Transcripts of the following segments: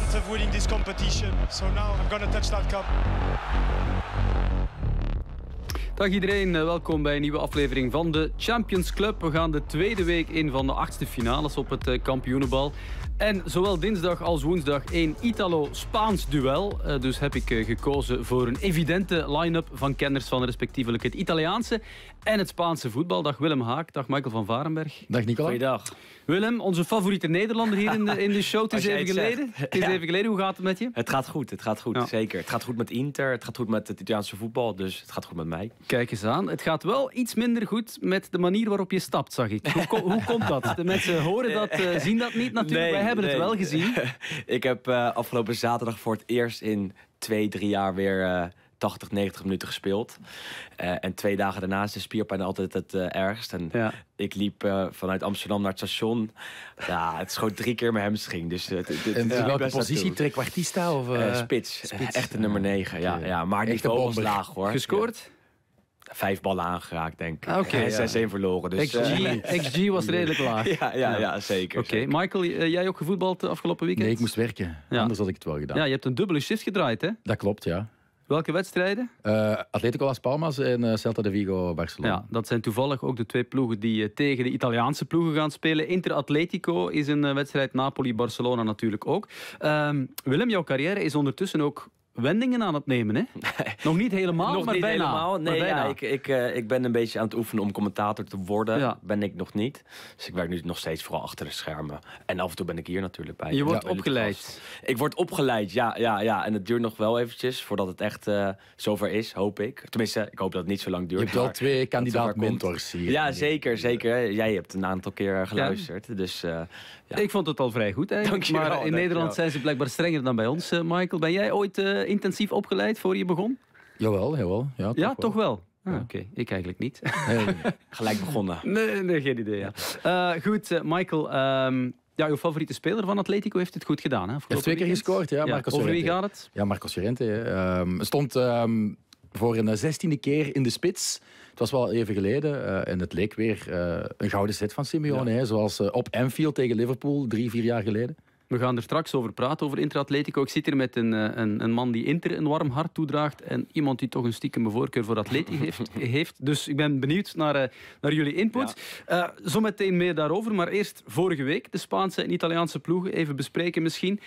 chance of winning competition. So now I'm gonna touch that cup. Dag iedereen, eh, welkom bij een nieuwe aflevering van de Champions Club. We gaan de tweede week in van de achtste finales op het eh, kampioenenbal. En zowel dinsdag als woensdag een Italo-Spaans duel. Eh, dus heb ik eh, gekozen voor een evidente line-up van kenners van respectievelijk het Italiaanse en het Spaanse voetbal. Dag Willem Haak, dag Michael van Varenberg. Dag Nicola. Goeiedag. Willem, onze favoriete Nederlander hier in de, in de show. Het is, even geleden. Het is even geleden. Hoe gaat het met je? Het gaat goed, het gaat goed, zeker. Het gaat goed met Inter, het gaat goed met het Italiaanse voetbal, dus het gaat goed met mij. Kijk eens aan. Het gaat wel iets minder goed met de manier waarop je stapt, zag ik. Hoe, hoe komt dat? De mensen horen dat, eh, zien dat niet natuurlijk hebben het wel gezien. ik heb eh, afgelopen zaterdag voor het eerst in twee, drie jaar weer 80, eh, 90 minuten gespeeld. Eh, en twee dagen daarna is de spierpijn altijd het ergst. En ik liep vanuit Amsterdam naar het station. Ja, het schoot drie keer mijn hamstring. Dus het, en welke positie? Trekwartista of? spits. spits. Echte nummer 9, ah, ja. ja. Maar niet was laag hoor. Gescoord? vijf ballen aangeraakt, denk ik. Ah, oké. Okay, en 6-1 verloren. Dus, XG, eh, XG was redelijk laag. Ja, ja, zeker. Oké, Michael, eh, jij ook gevoetbald afgelopen weekend? Nee, ik moest werken. Anders had ik het wel gedaan. Ja, je hebt een dubbele shift gedraaid, hè? Dat klopt, ja. Welke wedstrijden? Eh, Atletico Las Palmas en Celta de Vigo Barcelona. Ja, dat zijn toevallig ook de twee ploegen die tegen de Italiaanse ploegen gaan spelen. Inter Atletico is een wedstrijd, Napoli-Barcelona natuurlijk ook. Ehm, Willem, jouw carrière is ondertussen ook wendingen aan het nemen, hè? Nog niet helemaal, nog maar niet bijna. Helemaal. Nee, Ja, ik, ik, eh, ik ben een beetje aan het oefenen om commentator te worden. Ben ik nog niet. Dus ik werk nu nog steeds vooral achter de schermen. En af en toe ben ik hier natuurlijk bij. Je wordt opgeleid. Ik word opgeleid, ja, ja, ja. En het duurt nog wel eventjes voordat het echt uh, zover is, hoop ik. Tenminste, ik hoop dat het niet zo lang duurt. Je hebt wel twee kandidaat-mentors hier. Ja, zeker, zeker. Jij hebt een aantal keer eh, geluisterd. Dus ik vond het al vrij goed eigenlijk. maar in Nederland zijn ze blijkbaar strenger dan bij ons. Eh, Michael, ben jij ooit eh, intensief opgeleid voor je begon? Jawel, jawel. Ja, toch, ja, wel. Toch wel? Ah, oké, ik eigenlijk niet. Gelijk begonnen. Nee, geen idee. Eh, goed, Michael. Um, ja, uw favoriete speler van Atletico heeft het goed gedaan. Hè? Heeft twee keer gescoord, ja. Marcos Over wie gaat het? Ja, Marcos Llorente. Um, stond... Ehm, voor een zestiende keer in de spits. Het was wel even geleden eh, en het leek weer eh, een gouden set van Simeone. zoals eh, op Anfield tegen Liverpool drie, vier jaar geleden. We gaan er straks over praten, over Inter Atletico. Ik zit hier met een, een, een, man die Inter een warm hart toedraagt en iemand die toch een stiekeme voorkeur voor Atleti heeft, heeft. Dus ik ben benieuwd naar, naar jullie input. Ja. Uh, zometeen meer daarover, maar eerst vorige week de Spaanse en Italiaanse ploegen even bespreken misschien.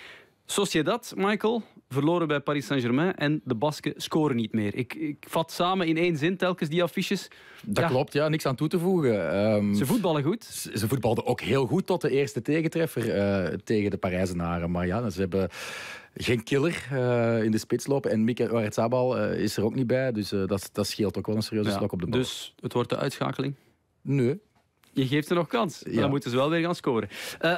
Sociedad, Michael, verloren bij Paris Saint-Germain en de Basken scoren niet meer. Ik, ik vat samen in één zin telkens die affiches. Dat klopt, ja, niks aan toe te voegen. Ehm, ze voetballen goed. Ze, voetbalden ook heel goed tot de eerste tegentreffer uh, tegen de Parijzenaren. Maar ja, ze dus hebben geen killer eh, in de spits lopen. En Mika Oretzabal uh, eh, is er ook niet bij, dus dat, dat scheelt ook wel een serieuze slok op de bal. Dus het wordt de uitschakeling? Nee, je geeft ze nog kans. Maar Dan moeten ze wel weer gaan scoren.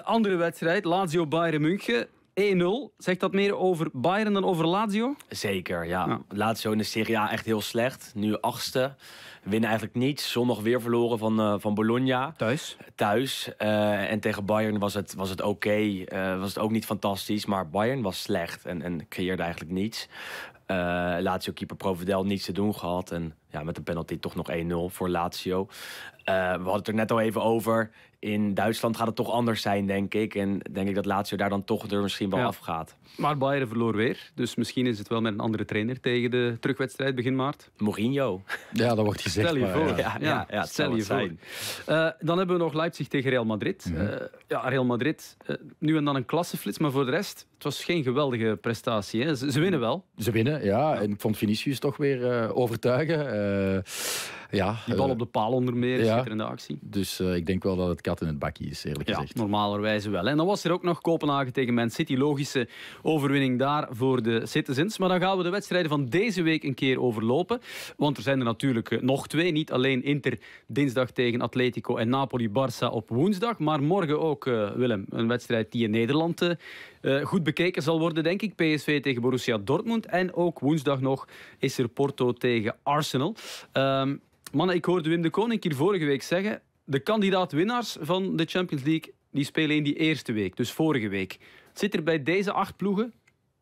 andere wedstrijd, Lazio-Bayern München. 1-0. E Zegt dat meer over Bayern dan over Lazio? Zeker, ja. Lazio in de Serie A echt heel slecht. Nu achtste. Winnen eigenlijk niets. Zondag weer verloren van, eh, van Bologna. Thuis. Thuis. Eh, en tegen Bayern was het, was het oké. Eh, was het ook niet fantastisch. Maar Bayern was slecht en, en creëerde eigenlijk niets. Lazio-keeper Provedel niets te doen gehad. En ja, met de penalty toch nog 1-0 voor Lazio. we hadden het er net al even over in Duitsland gaat het toch anders zijn, denk ik. En denk ik dat Lazio daar dan toch er misschien wel ja. afgaat. Maar Bayern verloor weer. Dus misschien is het wel met een andere trainer tegen de terugwedstrijd begin maart. Mourinho. Ja, dat wordt gezegd. Stel je voor. Ja, ja, ja, stel je voor. Eh, dan hebben we nog Leipzig tegen Real Madrid. Mhm. Eh, ja, Real Madrid. Eh, nu en dan een klasseflits. Maar voor de rest, het was geen geweldige prestatie. Hè? Ze, winnen wel. Ze winnen, ja. En ik vond Vinicius toch weer overtuigen. Ja, die bal eh, op de paal onder meer, in de actie. Dus eh, ik denk wel dat het kat in het bakje is, eerlijk ja, gezegd. normalerwijze wel. En dan was er ook nog Kopenhagen tegen Man City. Logische overwinning daar voor de citizens. Maar dan gaan we de wedstrijden van deze week een keer overlopen. Want er zijn er natuurlijk eh, nog twee. Niet alleen Inter dinsdag tegen Atletico en Napoli-Barça op woensdag. Maar morgen ook, Willem, een wedstrijd die in Nederland... Uh, eh, goed bekeken zal worden, denk ik. PSV tegen Borussia Dortmund. En ook woensdag nog is er Porto tegen Arsenal. Um, mannen, ik hoorde Wim de Koning hier vorige week zeggen... de kandidaat-winnaars van de Champions League die spelen in die eerste week, dus vorige week. Zit er bij deze acht ploegen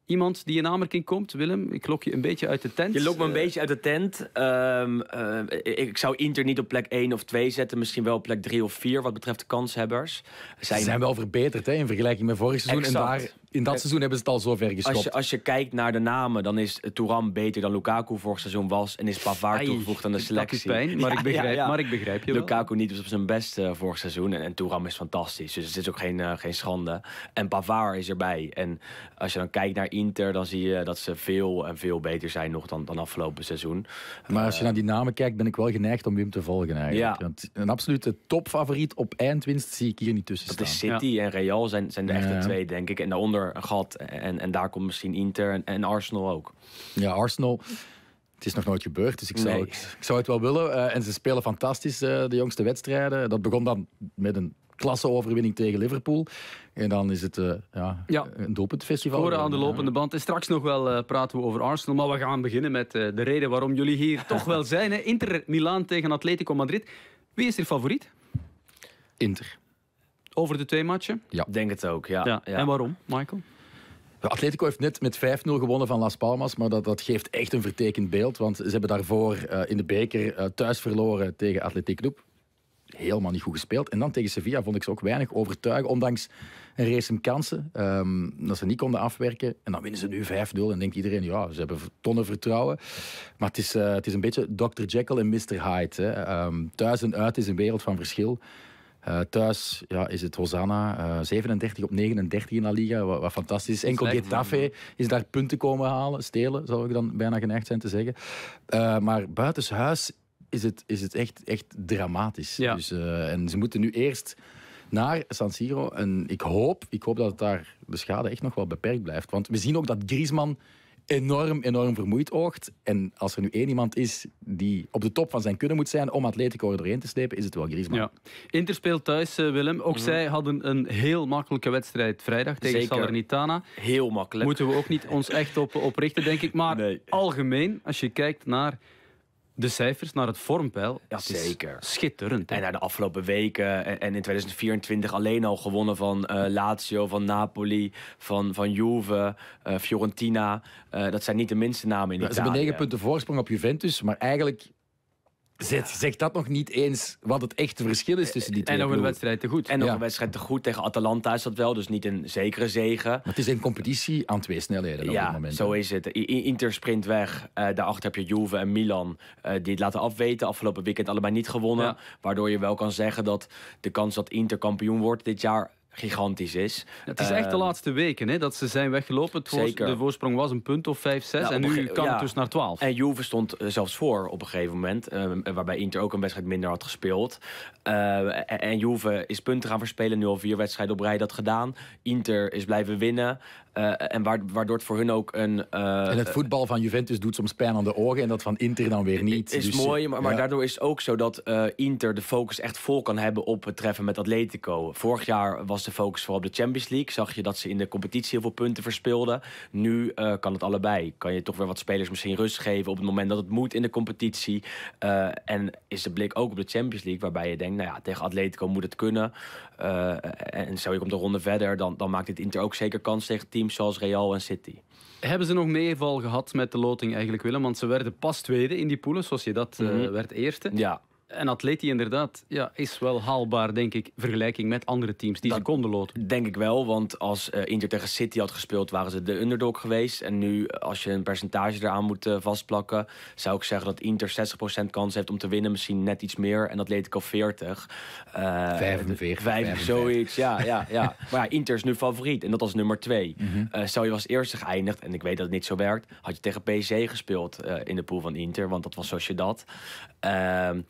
iemand die in aanmerking komt, Willem? Ik lok je een beetje uit de tent. Je lokt me een eh, beetje uit de tent. Ehm, eh, ik zou Inter niet op plek 1 of 2 zetten. Misschien wel op plek 3 of 4 wat betreft de kanshebbers. Zij Ze zijn wel verbeterd hè, in vergelijking met vorig seizoen. Exact. En daar in dat seizoen hebben ze het al zo ver geschopt. Als je, als je kijkt naar de namen, dan is Touram beter dan Lukaku vorig seizoen was. En is Pavard toegevoegd aan de selectie. Dat pijn, maar, ik begrijp, maar ik begrijp je wel. Lukaku niet was op zijn best uh, vorig seizoen. En, en Touram is fantastisch. Dus het is ook geen, eh, geen schande. En Pavard is erbij. En als je dan kijkt naar Inter, dan zie je dat ze veel en veel beter zijn nog dan, dan afgelopen seizoen. Maar als je eh, naar die namen kijkt, ben ik wel geneigd om Wim te volgen eigenlijk. Ja. Want een absolute topfavoriet op eindwinst zie ik hier niet tussen staan. City en Real zijn, zijn de echte twee, denk ik. En daaronder gat. En, en daar komt misschien Inter en, Arsenal ook. Ja, Arsenal. Het is nog nooit gebeurd, dus ik zou, zou het wel willen. Eh, en ze spelen fantastisch eh, de jongste wedstrijden. Dat begon dan met een klasseoverwinning tegen Liverpool. En dan is het uh, ja, ja, een doelpuntfestival. Voor aan de lopende band. En straks nog wel praten we over Arsenal. Maar we gaan beginnen met de reden waarom jullie hier toch wel zijn. Hè? Inter Milaan tegen Atletico Madrid. Wie is er favoriet? Inter over de twee matchen? Ja. Denk het ook, ja. ja. En waarom, Michael? Atletico heeft net met 5-0 gewonnen van Las Palmas, maar dat, dat geeft echt een vertekend beeld. Want ze hebben daarvoor eh, in de beker eh, thuis verloren tegen Atletico Club. Helemaal niet goed gespeeld. En dan tegen Sevilla vond ik ze ook weinig overtuigend, ondanks een race kansen. Um, dat ze niet konden afwerken. En dan winnen ze nu 5-0 en denkt iedereen, ja, ze hebben tonnen vertrouwen. Maar het is, eh, het is een beetje Dr. Jekyll en Mr. Hyde. Hè. Ehm, thuis en uit is een wereld van verschil. Eh, thuis ja, is het Hosanna, 37 eh, op 39 in La Liga, wat, fantastisch enkel Enkel Getafe is daar punten komen halen, stelen, zou ik dan bijna geneigd zijn te zeggen. Eh, maar buitenshuis is het, is het echt, echt dramatisch. Dus, en ze moeten nu eerst naar San Siro. En ik hoop, ik hoop dat het daar de schade echt nog wel beperkt blijft. Want we zien ook dat Griezmann enorm, enorm vermoeid oogt. En als er nu één iemand is die op de top van zijn kunnen moet zijn om Atletico er doorheen te slepen, is het wel Griezmann. Inter speelt thuis, eh, Willem. Ook mhm. zij hadden een heel makkelijke wedstrijd vrijdag tegen Salernitana. Heel makkelijk. Moeten we ook niet ons echt op, oprichten, denk ik. Maar algemeen, als je kijkt naar de cijfers naar het vormpeil. Ja, Zeker. Schitterend. En naar de afgelopen weken eh, en, in 2024 alleen al gewonnen van uh, Lazio, van Napoli, van, van Juve, eh, Fiorentina. dat zijn niet de minste namen in Italië. Ze hebben negen punten voorsprong op Juventus, maar eigenlijk Zet, zegt dat nog niet eens wat het echte verschil is tussen die twee En nog een wedstrijd te goed. En nog een wedstrijd te goed. Tegen Atalanta is dat wel, dus niet een zekere zegen. het is een competitie aan twee snelheden op dit Ja, moment. zo is het. Inter sprint weg. Eh, daarachter heb je Juve en Milan. Eh, die het laten afweten. Afgelopen weekend allebei niet gewonnen. Waardoor je wel kan zeggen dat de kans dat Inter kampioen wordt dit jaar gigantisch is. Het is echt de ehm, laatste weken hè, dat ze zijn weggelopen. De voorsprong was een punt of 5, 6 en nu kan het dus naar 12. En Juve stond eh, zelfs voor op een gegeven moment, eh, waarbij Inter ook een wedstrijd minder had gespeeld. Eh, en Juve is punten gaan verspelen, nu al vier wedstrijden op rij dat gedaan. Inter is blijven winnen. Eh, en waardoor het voor hun ook een... Eh, en het eh, voetbal van Juventus doet soms pijn aan de ogen en dat van Inter dan weer niet. is dus, mooi, maar, daardoor is het ook zo dat Inter de focus echt vol kan hebben op het treffen met Atletico. Vorig jaar was de focus vooral op de Champions League. Zag je dat ze in de competitie heel veel punten verspeelden. Nu kan het allebei. Kan je toch weer wat spelers misschien rust geven op het moment dat het moet in de competitie. en is de blik ook op de Champions League, waarbij je denkt, nou ja, tegen Atletico moet het kunnen. Eh, en zo je komt de ronde verder, dan, dan maakt dit Inter ook zeker kans tegen teams zoals Real en City. Hebben ze nog meeval gehad met de loting eigenlijk, Willem? Want ze werden pas tweede in die poelen, zoals je dat eh, mhm. werd eerste. Ja atleet die inderdaad ja, is wel haalbaar, denk ik, vergelijking met andere teams die ze konden lopen. Denk ik wel, want als eh, Inter tegen City had gespeeld, waren ze de underdog geweest. En nu, eh, als je een percentage eraan moet eh, vastplakken, zou ik zeggen dat Inter 60% kans heeft om te winnen. Misschien net iets meer. En Atletico 40. Uh, 45, Zoiets, ja. ja, ja. maar ja, Inter is nu favoriet. En dat als nummer 2. Mm stel je was eerste geëindigd, en ik weet dat het niet zo werkt, had je tegen PC gespeeld in de pool van Inter. Want dat was zoals je dat. Ehm,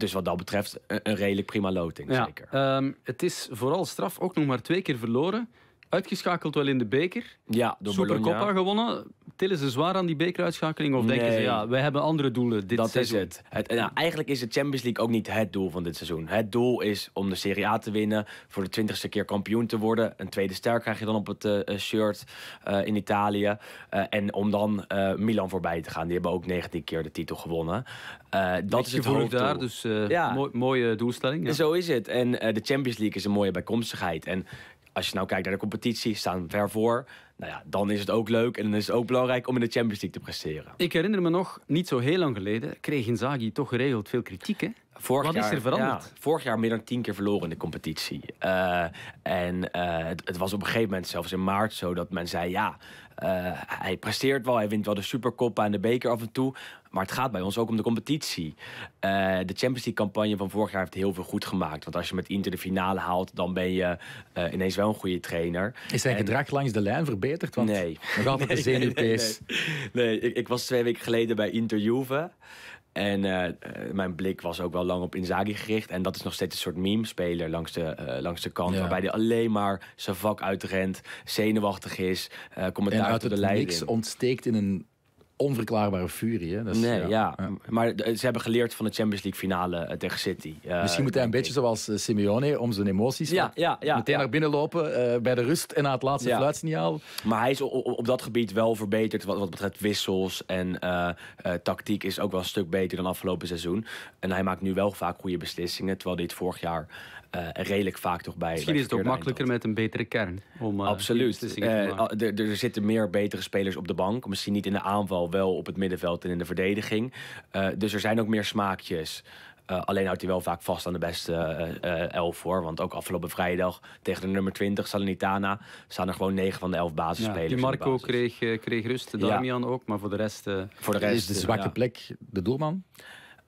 dus wat dat betreft een, redelijk prima loting, ja, zeker. Ehm, het is vooral straf ook nog maar twee keer verloren. Uitgeschakeld wel in de beker. Ja, door Super Bologna. gewonnen tillen ze zwaar aan die bekeruitschakeling? Of denken ze, ja, wij hebben andere doelen dit dat seizoen? Dat is het. het nou, eigenlijk is de Champions League ook niet het doel van dit seizoen. Het doel is om de Serie A te winnen, voor de twintigste keer kampioen te worden. Een tweede ster krijg je dan op het eh, shirt eh, in Italië. Eh, en om dan Milan voorbij te gaan. Die hebben ook 19 keer de titel gewonnen. dat is het hoofddoel. daar, dus ja. mooi, mooie doelstelling. Ja. Zo is het. En de Champions League is een mooie bijkomstigheid. En als je nou kijkt naar de competitie, staan we ver voor. Nou ja, dan is het ook leuk en dan is het ook belangrijk om in de Champions League te presteren. Ik herinner me nog, niet zo heel lang geleden, kreeg Inzaghi toch geregeld veel kritiek. Hè? Wat is er veranderd? vorig jaar meer dan tien keer verloren in de competitie. Eh, en eh, het, was op een gegeven moment, zelfs in maart, zo dat men zei: ja, eh, hij presteert wel, hij wint wel de Supercoppa en de beker af en toe. Maar het gaat bij ons ook om de competitie. de Champions League-campagne van vorig jaar heeft heel veel goed gemaakt. Want als je met Inter de finale haalt, dan ben je ineens wel een goede trainer. Is zijn en, gedrag langs de lijn verbeterd? nee. Nog altijd nee, nee, Nee, nee. Ik, ik, was twee weken geleden bij Interjuve. En eh, eh, mijn blik was ook wel lang op Inzaghi gericht. En dat is nog steeds een soort meme-speler langs, de, eh, langs de kant. Waarbij hij alleen maar zijn vak uitrent, zenuwachtig is, uh, commentaar uit de lijst. niks ontsteekt in een onverklaarbare furie. nee, ja. Maar ze hebben geleerd van de Champions League finale eh, tegen City. Eh, Misschien moet hij een beetje zoals eh, Simeone om zijn emoties ja, ja, ja, meteen naar binnen lopen bij de rust en na het laatste fluitsignaal. Maar hij is op, dat gebied wel verbeterd wat, wat betreft wissels en tactiek is ook wel een stuk beter dan afgelopen seizoen. En hij maakt nu wel vaak goede beslissingen, terwijl dit vorig jaar eh, redelijk vaak toch bij. Misschien is het ook makkelijker met een betere kern. Om, eh, Absoluut. Er, eh, er zitten meer betere spelers op de bank. Misschien niet in de aanval, wel op het middenveld en in de verdediging. dus er zijn ook meer smaakjes. alleen houdt hij wel vaak vast aan de beste elf hoor. Want ook afgelopen vrijdag tegen de nummer 20, Salernitana, staan er gewoon 9 van de elf basisspelers. Ja, Marco kreeg, kreeg rust, Damian ook, maar voor de rest. voor de rest is de zwakke plek de doelman?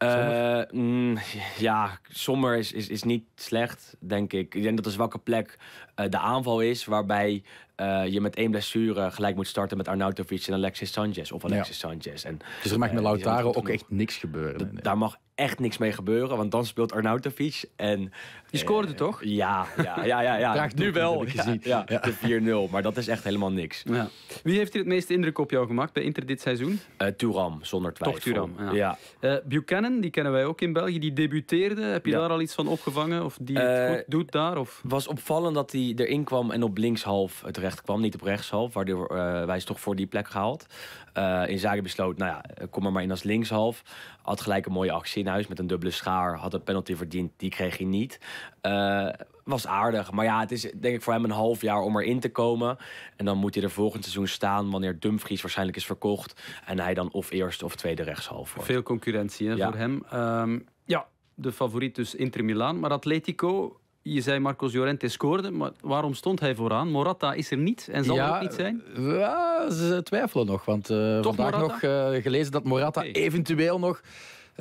Eh, mm, ja, zomer is, is, niet slecht, denk ik. Ik denk dat de zwakke plek eh, de aanval is, waarbij eh, je met één blessure gelijk moet starten met Arnautovic en Alexis Sanchez. Of Alexis Sanchez. En, dus er mag met Lautaro ook echt niks gebeuren. Daar mag echt niks mee gebeuren. Want dan speelt Arnautovic. En, je scoorde eh, toch? Ja, ja, ja. ja, ja. nu wel. Ja, ja, ja, De 4-0. Maar dat is echt helemaal niks. Ja. Wie heeft hier het meeste indruk op jou gemaakt bij Inter dit seizoen? Uh, eh, Turam, zonder twijfel. Toch Turam, ja. Eh, Buchanan, die kennen wij ook in België. Die debuteerde. Heb je daar al iets van opgevangen? Of die het goed doet daar? Of? was opvallend dat hij erin kwam en op linkshalf terecht kwam. Niet op rechtshalf. Waardoor wij ze toch voor die plek gehaald. Eh, in zaken besloot, nou ja, eh, kom er maar in als linkshalf. Had gelijk een mooie actie in huis met een dubbele schaar. Had een penalty verdiend, die kreeg hij niet. Eh, was aardig. Maar ja, het is denk ik voor hem een half jaar om erin te komen. En dan moet hij er volgend seizoen staan wanneer Dumfries waarschijnlijk is verkocht. En hij dan of eerste of tweede rechtshalf wordt. Veel concurrentie hè, voor hem. Ehm, ja, de favoriet dus Inter Milaan. Maar Atletico je zei Marcos Llorente scoorde, maar waarom stond hij vooraan? Morata is er niet en zal ja, er niet zijn? Ja, ze twijfelen nog. Want uh, vandaag nog eh, gelezen dat Morata eventueel nog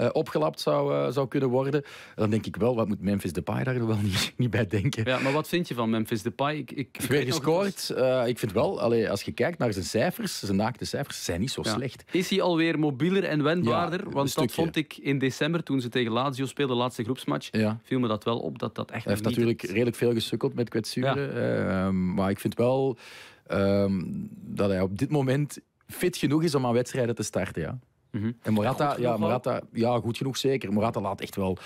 eh, opgelapt zou, eh, zou kunnen worden. Dan denk ik wel, wat moet Memphis Depay daar wel niet, niet bij denken. Ja, maar wat vind je van Memphis Depay? Ik, ik, ik gescoord. Eh, ik vind wel, allee, als je kijkt naar zijn cijfers, zijn naakte cijfers, zijn niet zo slecht. Is hij alweer mobieler en wendbaarder? Want dat vond ik in december, toen ze tegen Lazio speelden, laatste groepsmatch, viel me dat wel op dat dat echt Hij heeft natuurlijk redelijk veel gesukkeld met kwetsuren. Ehm, maar ik vind wel... Ehm, dat hij op dit moment fit genoeg is om aan wedstrijden te starten. Ja. Mhm. En Morata, ja, Morata, ja, goed genoeg zeker. Morata laat echt wel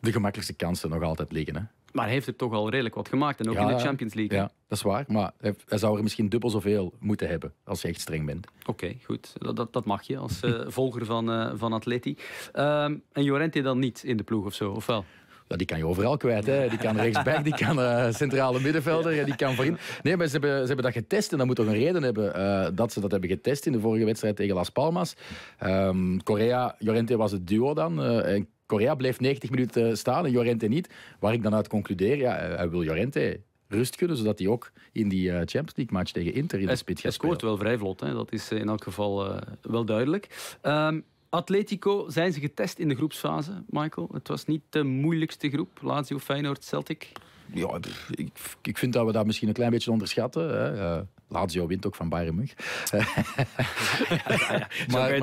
de gemakkelijkste kansen nog altijd liggen. Hè. Maar hij heeft er toch al redelijk wat gemaakt. En ook in de Champions League. Ja, dat is waar. Maar hij zou er misschien dubbel zoveel moeten hebben. Als je echt streng bent. Oké, goed. Dat, dat, mag je als eh, volger van, uh, van Atleti. Um, en Jorente dan niet in de ploeg of zo, of wel? ja, die kan je overal kwijt. Hè. Die kan rechtsback, die kan uh, centrale middenvelder, die kan voorin. Nee, maar ze hebben, ze hebben dat getest en dat moet toch een reden hebben eh, dat ze dat hebben getest in de vorige wedstrijd tegen Las Palmas. Um, ehm, Korea, Jorente was het duo dan. Eh, en Korea bleef 90 minuten staan en Jorente niet. Waar ik dan uit concludeer, ja, hij wil Jorente rust kunnen, zodat hij ook in die Champions League match tegen Inter in de spit gaat Hij scoort wel vrij vlot, hè? dat is in elk geval wel duidelijk. Ehm, Atletico zijn ze getest in de groepsfase, Michael. Het was niet de moeilijkste groep. Lazio, Feyenoord, Celtic. Ja, ik, ik vind dat we dat misschien een klein beetje onderschatten. Hè. Eh, Lazio wint ook van Bayern München. maar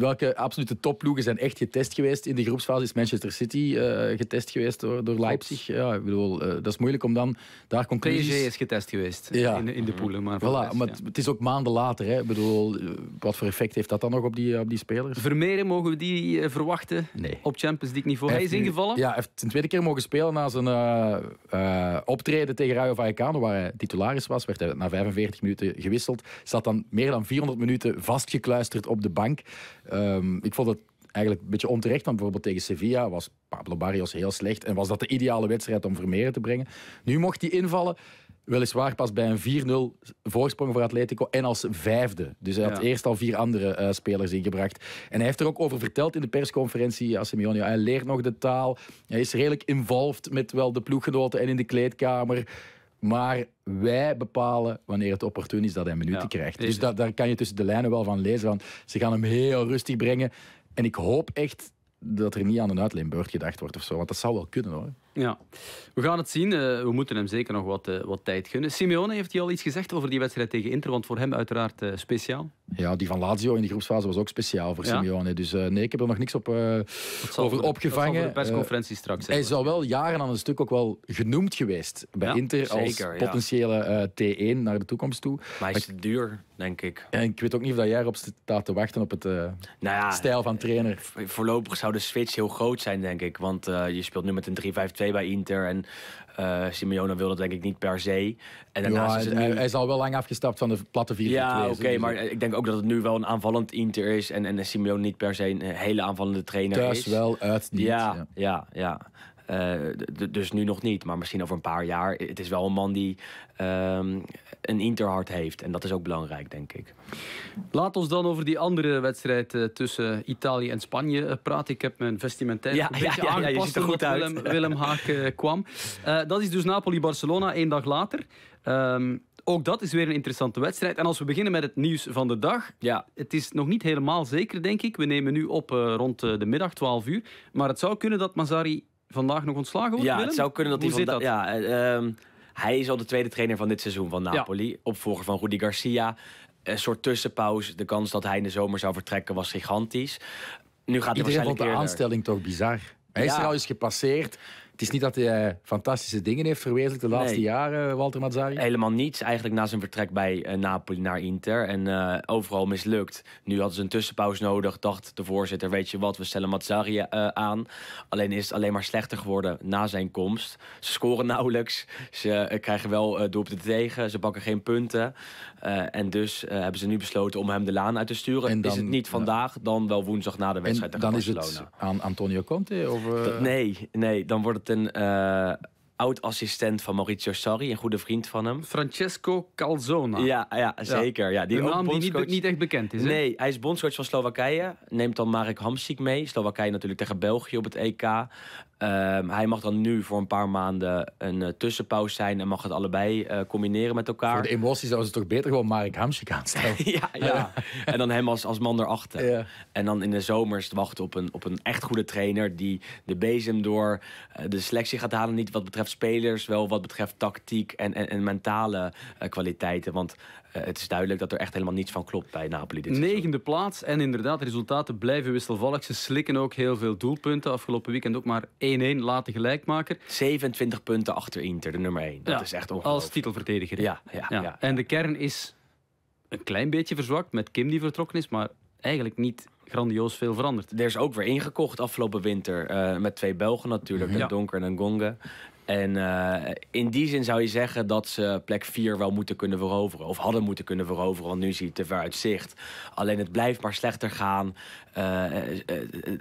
welke absolute topploegen zijn echt getest geweest? In de groepsfase is Manchester City eh, getest geweest door, door Leipzig. Ja, ik bedoel, eh, dat is moeilijk om dan daar conclusies... PSG is getest geweest ja. in, in, de poelen. Maar, maar het is ook maanden later. Hè. Ik bedoel, eh, wat voor effect heeft dat dan nog op die, op die spelers? Vermeeren, mogen we die verwachten nee. op Champions League niveau? Hij, is ingevallen? ja, hij heeft zijn tweede keer mogen spelen na zijn uh, optreden tegen Rayo Vallecano, waar hij titularis was, werd hij na 45 minuten gewisseld. Zat dan meer dan 400 minuten vastgekluisterd op de bank. Ehm, ik vond het eigenlijk een beetje onterecht, want bijvoorbeeld tegen Sevilla was Pablo Barrios heel slecht en was dat de ideale wedstrijd om Vermeer te brengen. Nu mocht hij invallen, weliswaar pas bij een 4-0 voorsprong voor Atletico en als vijfde. Dus hij had eerst al vier andere eh, spelers ingebracht. En hij heeft er ook over verteld in de persconferentie, Simeone. Hij leert nog de taal, hij is redelijk involved met wel de ploeggenoten en in de kleedkamer. Maar wij bepalen wanneer het opportun is dat hij minuten ja, krijgt. Dus daar kan je tussen de lijnen wel van lezen. Want ze gaan hem heel rustig brengen. En ik hoop echt dat er niet aan een uitleenbeurt gedacht wordt of zo. Want dat zou wel kunnen hoor. Ja, we gaan het zien. Eh, we moeten hem zeker nog wat, eh, wat tijd gunnen. Simeone heeft hij al iets gezegd over die wedstrijd tegen Inter, want voor hem uiteraard eh, speciaal. Ja, die van Lazio in de groepsfase was ook speciaal voor Simeone. Dus eh, nee, ik heb er nog niks op, uh, over opgevangen. de eh, persconferentie straks. hij is al wel jaren aan een stuk ook wel genoemd geweest bij ja, Inter als potentiële T1 naar de toekomst toe. Maar hij is duur, denk ik. En ik weet ook niet of dat jij erop staat te wachten op het nou stijl van trainer. Voorlopig zou de switch heel groot zijn, denk ik. Want je speelt nu met een 3-5-2 bij Inter. En uh, Simeone wil dat denk ik niet per se. En daarnaast is hij, is al wel lang afgestapt van de platte 4 Ja, oké, dus- dus- maar ik denk ook dat het nu wel een aanvallend Inter is. En, en Simeone niet per se een hele aanvallende trainer Thuis is. Dus wel, uit die. ja, ja. ja. Eh, dus nu nog niet, maar misschien over een paar jaar. Het is wel een man die ehm, een interhart heeft. En dat is ook belangrijk, denk ik. Laat ons dan over die andere wedstrijd eh, tussen Italië en Spanje eh, praten. Ik heb mijn vestimentair een beetje aangepast Willem, Haak kwam. dat is dus Napoli-Barcelona één dag later. Ehm, ook dat is weer een interessante wedstrijd. En als we beginnen met het nieuws van de dag. Ja. Het is nog niet helemaal zeker, denk ik. We nemen nu op rond de middag, 12 uur. Maar het zou kunnen dat Mazzari vandaag nog ontslagen wordt? Ja, het zou kunnen dat hij vandaag. Ja, eh, ehm, hij is al de tweede trainer van dit seizoen van Napoli. Opvolger van Rudy Garcia. Een soort tussenpauze. De kans dat hij in de zomer zou vertrekken was gigantisch. Nu gaat hij Iedereen vond de aanstelling toch bizar. Hij is al trouwens gepasseerd het is niet dat hij eh, fantastische dingen heeft verwezenlijkt de laatste jaren, eh, Walter Mazzari. Helemaal niets. Eigenlijk na zijn vertrek bij eh, Napoli naar Inter. En overal mislukt. Nu hadden ze een tussenpauze nodig. Dacht de voorzitter, weet je wat, we stellen Mazzari aan. Alleen is het alleen maar slechter geworden na zijn komst. Ze scoren nauwelijks. Ze krijgen wel de tegen. Ze pakken geen punten. Eh, en dus eh, hebben ze nu besloten om hem de laan uit te sturen. En is het niet vandaag, dan wel woensdag na de wedstrijd en dan is het aan Antonio Conte? Of, eh? nee, nee, dan wordt het een oud-assistent van Maurizio Sarri, een goede vriend van hem. Francesco Calzona. Ja, ja zeker. Ja, die een naam die niet, echt bekend is. Nee, hij is bondscoach van Slowakije. Neemt dan Marek Hamsik mee. Slowakije natuurlijk tegen België op het EK. Ehm, hij mag dan nu voor een paar maanden een eh, tussenpauze zijn en mag het allebei eh, combineren met elkaar. Voor de emoties zouden ze toch beter gewoon Mark Hamsik aanstellen. ja, ja. en dan hem als, als man erachter. Ja. En dan in de zomers wachten op een, op een echt goede trainer die de bezem door eh, de selectie gaat halen. Niet wat betreft spelers, wel wat betreft tactiek en, en, en mentale kwaliteiten. Want eh, het is duidelijk dat er echt helemaal niets van klopt bij Napoli. Dit Negende plaats en inderdaad, de resultaten blijven wisselvallig. Ze slikken ook heel veel doelpunten. Afgelopen weekend ook maar 1-1, laten gelijkmaker. 27 punten achter Inter, de nummer 1. Dat is echt ongelooflijk. Als titelverdediger. Ja, ja, ja. En de kern is een klein beetje verzwakt met Kim die vertrokken is, maar eigenlijk niet grandioos veel veranderd. Er is ook weer ingekocht afgelopen winter. Eh, met twee Belgen natuurlijk. Donker en een Gonga. En eh, in die zin zou je zeggen dat ze plek 4 wel moeten kunnen veroveren. Of hadden moeten kunnen veroveren, want nu zie je te ver uit zicht. Alleen het blijft maar slechter gaan. Uh,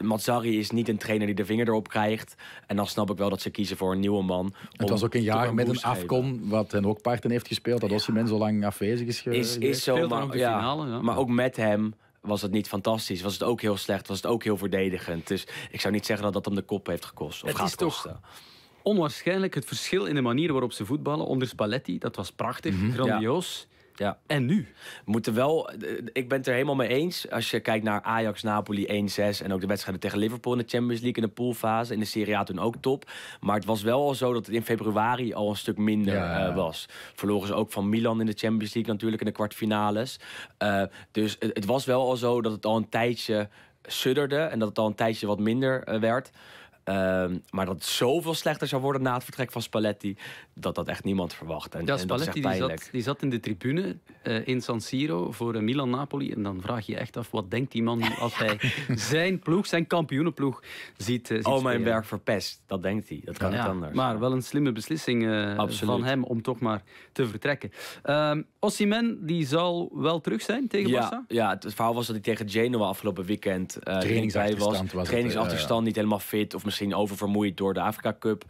Mazzari is niet een trainer die de vinger erop krijgt. En dan snap ik wel dat ze kiezen voor een nieuwe man. Het was ook een jaar met een afkom wat hen ook parten heeft gespeeld. Dat was ja. zo lang afwezig is, is, is zo, maar, finale, maar ook met hem was het niet fantastisch. Was het ook heel slecht. Was het ook heel verdedigend. Dus ik zou niet zeggen dat dat hem de kop heeft gekost. Of het gaat kosten onwaarschijnlijk het verschil in de manier waarop ze voetballen onder Spalletti. Dat was prachtig, mhm. grandioos. Ja. En nu? moeten wel, eh, eh, ik ben het er helemaal mee eens. Als je kijkt naar Ajax, Napoli 1-6 en ook de wedstrijden tegen Liverpool in de Champions League in de poolfase. In de Serie A toen ook top. Maar het was wel al zo dat het in februari al een stuk minder eh, was. Verloren ze ook van Milan in de Champions League natuurlijk in de kwartfinales. Uh, dus het, was wel al zo dat het al een tijdje sudderde en dat het al een tijdje wat minder werd. Ehm, maar dat het zoveel slechter zou worden na het vertrek van Spalletti, dat dat echt niemand verwacht. En, ja, en dat is die zat, die zat, in de tribune eh, in San Siro voor eh, Milan-Napoli. En dan vraag je je echt af, wat denkt die man nu als hij zijn ploeg, zijn kampioenenploeg, ziet, uh, ziet Oh, mijn werk verpest. Dat denkt hij. Dat kan ja, niet anders. Maar wel een slimme beslissing van hem om toch maar te vertrekken. Um, die zal wel terug zijn tegen ja, Ja, het verhaal was dat hij tegen Genoa afgelopen weekend trainingsachterstand, bij was. trainingsachterstand, niet helemaal fit of misschien gezien oververmoeid door de Afrika Cup.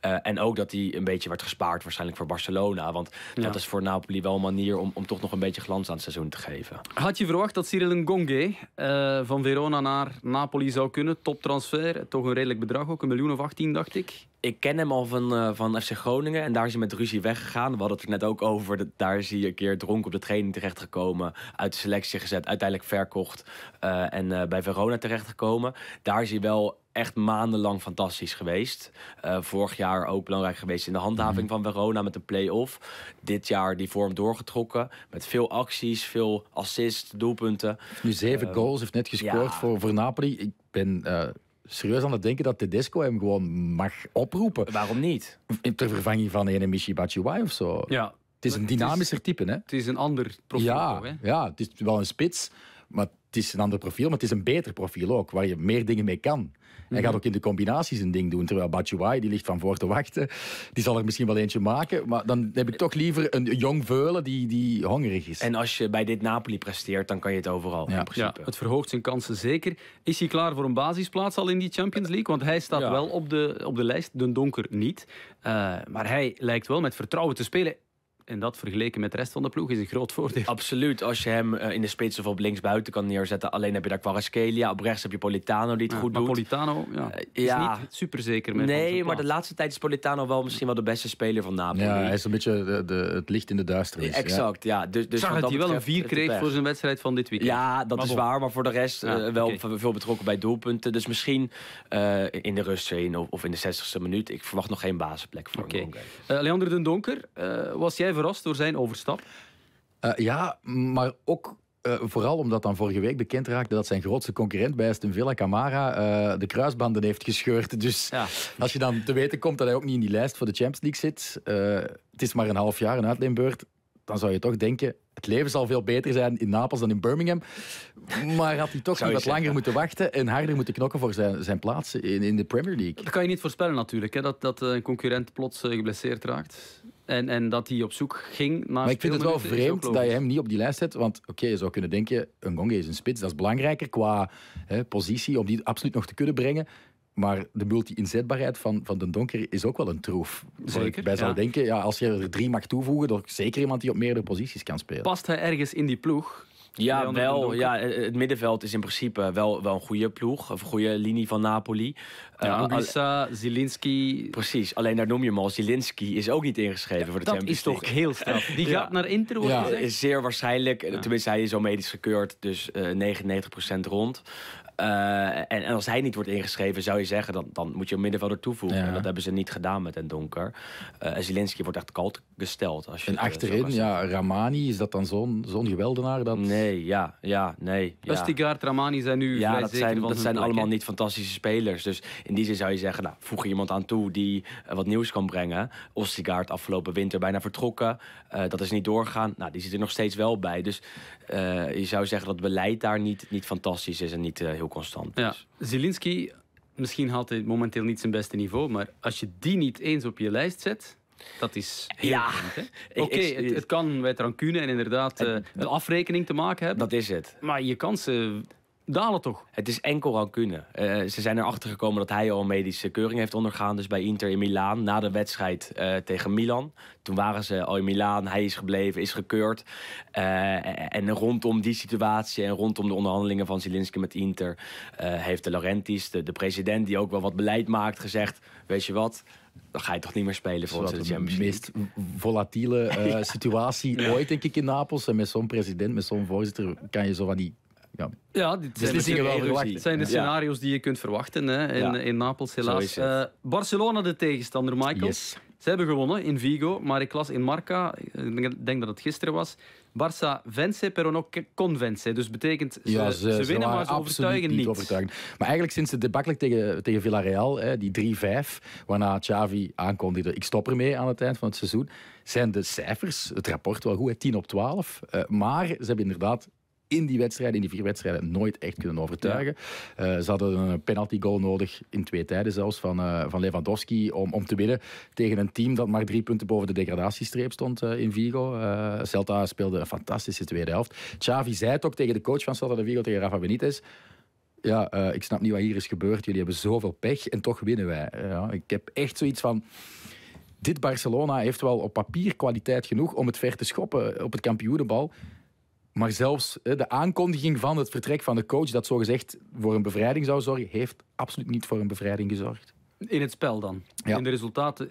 Eh, en ook dat hij een beetje werd gespaard waarschijnlijk voor Barcelona. Want dat is voor Napoli wel een manier om, om toch nog een beetje glans aan het seizoen te geven. Had je verwacht dat Cyril Ngonge eh, van Verona naar Napoli zou kunnen? Toptransfer, toch een redelijk bedrag ook, een miljoen of 18 dacht ik ik ken hem al van, uh, van FC Groningen. En daar is hij met ruzie weggegaan. We hadden het er net ook over. daar is hij een keer dronken op de training terechtgekomen. Uit de selectie gezet. Uiteindelijk verkocht. en bij Verona terechtgekomen. Daar is hij wel echt maandenlang fantastisch geweest. Eh, vorig jaar ook belangrijk geweest in de handhaving mhm. van Verona met de play-off. Dit jaar die vorm doorgetrokken. Met veel acties, veel assists, doelpunten. Nu zeven ehm, goals, heeft net gescoord voor, voor Napoli. Ik ben... Eh, serieus aan het denken dat Tedesco hem gewoon mag oproepen. Waarom niet? Ter vervanging van een Michi Batshuayi of zo. Ja. Het is een dynamischer type, hè? Het is een ander profiel, ja, Ja, het is wel een spits, maar het is een ander profiel, maar het is een beter profiel ook, waar je meer dingen mee kan. Hij gaat ook in de combinaties een ding doen. Terwijl Batshuayi, die ligt van voor te wachten. Die zal er misschien wel eentje maken. Maar dan heb ik toch liever een jong veulen die, die hongerig is. En als je bij dit Napoli presteert, dan kan je het overal. Ja. In principe. Ja, het verhoogt zijn kansen zeker. Is hij klaar voor een basisplaats al in die Champions League? Want hij staat wel op de, op de lijst, Den Donker niet. Eh, maar hij lijkt wel met vertrouwen te spelen. En dat vergeleken met de rest van de ploeg is een groot voordeel. Absoluut. Als je hem eh, in de spits of op linksbuiten kan neerzetten. Alleen heb je daar Quaraskelia. Op rechts heb je Politano die het goed doet. Politano ja, eh, is niet super zeker. Nee, maar de laatste tijd is Politano wel misschien wel de beste speler van Napoli. Ja, hij is een beetje de, het licht in de duisternis. Exact, ja. Dus, dus Zag dat hij wel een vier kreeg voor zijn wedstrijd van dit weekend. Ja, dat is waar. Maar voor de rest eh, wel veel betrokken bij doelpunten. Dus misschien in de rust of in de 60ste minuut. Ik verwacht nog geen basisplek voor hem. Uh, Leander den Donker, was jij voor verrast door zijn overstap? Eh, ja, maar ook eh, vooral omdat dan vorige week bekend raakte dat zijn grootste concurrent bij Aston Villa, Camara, eh, de kruisbanden heeft gescheurd. Dus als je dan te weten komt dat hij ook niet in die lijst voor de Champions League zit, het is maar een half jaar een uitleenbeurt, dan zou je toch denken, het leven zal veel beter zijn in Napels dan in Birmingham. Maar had hij toch nog wat langer moeten wachten en harder moeten knokken voor zijn, zijn plaats in, in de Premier League. Dat kan je niet voorspellen natuurlijk, hè, dat, dat een concurrent plots geblesseerd raakt. En, en dat hij op zoek ging naar. Maar ik vind het wel vreemd dat je hem niet op die lijst zet. Want oké, je zou kunnen denken: een gonge is een spits. Dat is belangrijker qua hè, positie om die absoluut nog te kunnen brengen. Maar de multi-inzetbaarheid van, van Den Donker is ook wel een troef. Zeker. Wij ja. denken: ja, als je er drie mag toevoegen, dan zeker iemand die op meerdere posities kan spelen. Past hij ergens in die ploeg? Ja, wel. Ja, eh, het middenveld is in principe wel, wel een goede ploeg. Of een goede linie van Napoli. Ja, eh, Anguissa, Zielinski. Precies, alleen daar noem je hem al. Zielinski is ook niet ingeschreven voor de Champions League. Dat is toch heel straf. Die gaat naar Inter, Ja, zeer waarschijnlijk. Tenminste, hij is al medisch gekeurd. Dus uh, 99% rond. Eh, en, als hij niet wordt ingeschreven, zou je zeggen, dan, dan moet je een middenvelder toevoegen. En dat hebben ze niet gedaan met Den Donker. Uh, Zelensky wordt echt koud gesteld. Als je en eh, achterin, ja, Ramani, is dat dan zo'n zo'n geweldenaar? Dat... Nee, ja, ja, nee. Ja. Ramani zijn nu Ja, dat zijn, dat zijn allemaal niet fantastische spelers. Dus in die zin zou je zeggen, nou, voeg iemand aan toe die wat nieuws kan brengen. Östigaard afgelopen winter bijna vertrokken. dat is niet doorgegaan. Nou, die zit er nog steeds wel bij. Dus je zou zeggen dat beleid daar niet, niet fantastisch is en niet heel constant ja. Zielinski, misschien had hij momenteel niet zijn beste niveau, maar als je die niet eens op je lijst zet, dat is heel Ja. Oké, het, kan met rancune en inderdaad de eh, afrekening te maken hebben. Dat is het. Maar je kansen dalen toch? Het is enkel rancune. Uh, ze zijn erachter gekomen dat hij al een medische keuring heeft ondergaan. Dus bij Inter in Milaan, na de wedstrijd eh, tegen Milan. Toen waren ze al in Milaan, hij is gebleven, is gekeurd. Eh, en rondom die situatie en rondom de onderhandelingen van Zielinski met Inter... heeft de Laurentiis, de, de president die ook wel wat beleid maakt, gezegd... weet je wat, dan ga je toch niet meer spelen voor de Champions League. meest volatiele situatie ooit, denk ik, in Napels. En met zo'n president, met zo'n voorzitter, kan je zo van die ja, dit dus zijn, de, zijn de scenario's die je kunt verwachten hè, in, in Napels, helaas. Eh, Barcelona, de tegenstander, Michael. Ze hebben gewonnen in Vigo, maar ik las in Marca, ik denk dat het gisteren was, Barça vence, pero no convence. Dus betekent, ze, ze, winnen, maar ze overtuigen niet. Maar eigenlijk sinds de debakkelijk tegen, tegen Villarreal, hè, die 3-5, waarna Xavi aankondigde, ik stop ermee aan het eind van het seizoen, zijn de cijfers, het rapport wel goed, 10 op 12. Eh, maar ze hebben inderdaad in die wedstrijden, in die vier wedstrijden, nooit echt kunnen overtuigen. Eh, ze hadden een penalty goal nodig, in twee tijden zelfs, van, eh, van Lewandowski om, om te winnen tegen een team dat maar drie punten boven de degradatiestreep stond eh, in Vigo. Celta speelde een fantastische tweede helft. Xavi zei toch ook tegen de coach van Celta de Vigo, tegen Rafa Benitez, ja, ik snap niet wat hier is gebeurd. Jullie hebben zoveel pech en toch winnen wij. Ja, ik heb echt zoiets van dit Barcelona heeft wel op papier kwaliteit genoeg om het ver te schoppen op het kampioenenbal. Maar zelfs de aankondiging van het vertrek van de coach, dat zogezegd voor een bevrijding zou zorgen, heeft absoluut niet voor een bevrijding gezorgd. In het spel dan. In de resultaten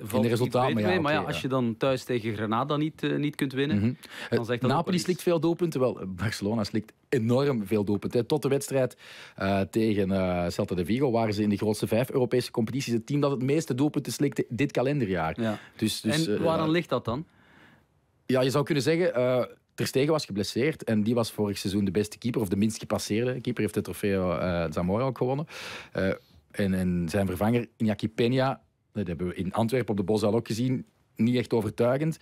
maar, ja, als je dan thuis tegen Granada niet, eh, niet kunt winnen, mhm. dan zegt dat eh, Napoli slikt veel doelpunten, terwijl eh, Barcelona slikt enorm veel doelpunten. Tot de wedstrijd tegen uh, Celta de Vigo waren ze in de grootste vijf Europese competities het team dat het meeste doelpunten slikte dit kalenderjaar. Dus, dus, en waaraan ligt dat dan? Ja, je zou kunnen zeggen, Ter Stegen was geblesseerd en die was vorig seizoen de beste keeper, of de minst gepasseerde keeper, heeft de trofeo uh, eh, Zamora ook gewonnen. Eh, en, en, zijn vervanger, Iñaki Peña, dat hebben we in Antwerpen op de Bosal ook gezien, niet echt overtuigend.